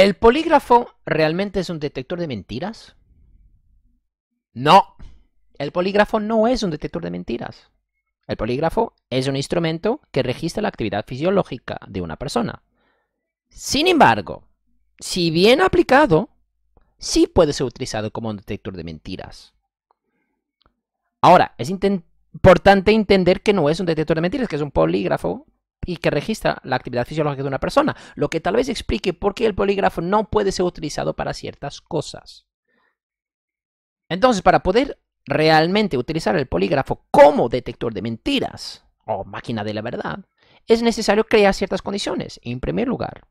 ¿El polígrafo realmente es un detector de mentiras? No. El polígrafo no es un detector de mentiras. El polígrafo es un instrumento que registra la actividad fisiológica de una persona. Sin embargo, si bien aplicado, sí puede ser utilizado como un detector de mentiras. Ahora, es importante entender que no es un detector de mentiras, que es un polígrafo y que registra la actividad fisiológica de una persona, lo que tal vez explique por qué el polígrafo no puede ser utilizado para ciertas cosas. Entonces, para poder realmente utilizar el polígrafo como detector de mentiras o máquina de la verdad, es necesario crear ciertas condiciones. En primer lugar,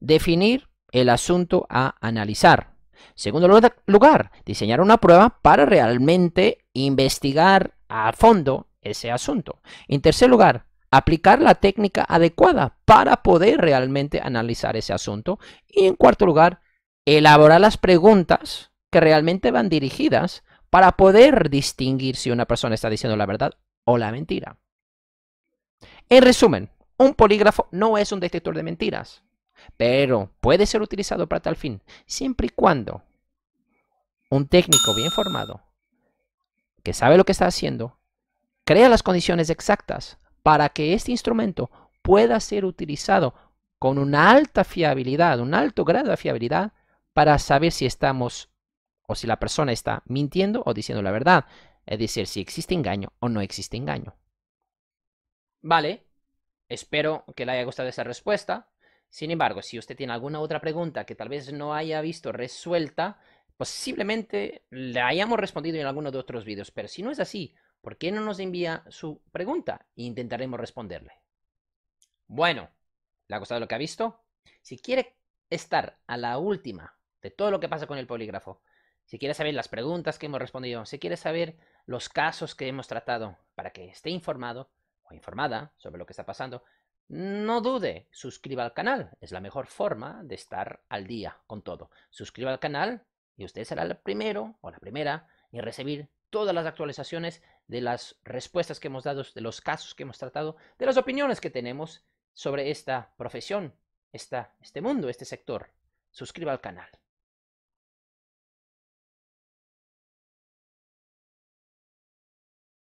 definir el asunto a analizar. En Segundo lugar, diseñar una prueba para realmente investigar a fondo ese asunto. En tercer lugar, aplicar la técnica adecuada para poder realmente analizar ese asunto. Y en cuarto lugar, elaborar las preguntas que realmente van dirigidas para poder distinguir si una persona está diciendo la verdad o la mentira. En resumen, un polígrafo no es un detector de mentiras, pero puede ser utilizado para tal fin, siempre y cuando un técnico bien formado, que sabe lo que está haciendo, crea las condiciones exactas para que este instrumento pueda ser utilizado con una alta fiabilidad, un alto grado de fiabilidad, para saber si estamos o si la persona está mintiendo o diciendo la verdad. Es decir, si existe engaño o no existe engaño. Vale, espero que le haya gustado esa respuesta. Sin embargo, si usted tiene alguna otra pregunta que tal vez no haya visto resuelta, posiblemente la hayamos respondido en alguno de otros vídeos. Pero si no es así, ¿Por qué no nos envía su pregunta? E intentaremos responderle. Bueno, ¿le ha gustado lo que ha visto? Si quiere estar a la última de todo lo que pasa con el polígrafo, si quiere saber las preguntas que hemos respondido, si quiere saber los casos que hemos tratado para que esté informado o informada sobre lo que está pasando, no dude, suscriba al canal. Es la mejor forma de estar al día con todo. Suscriba al canal y usted será el primero o la primera en recibir todas las actualizaciones de las respuestas que hemos dado, de los casos que hemos tratado, de las opiniones que tenemos sobre esta profesión, esta, este mundo, este sector. Suscriba al canal.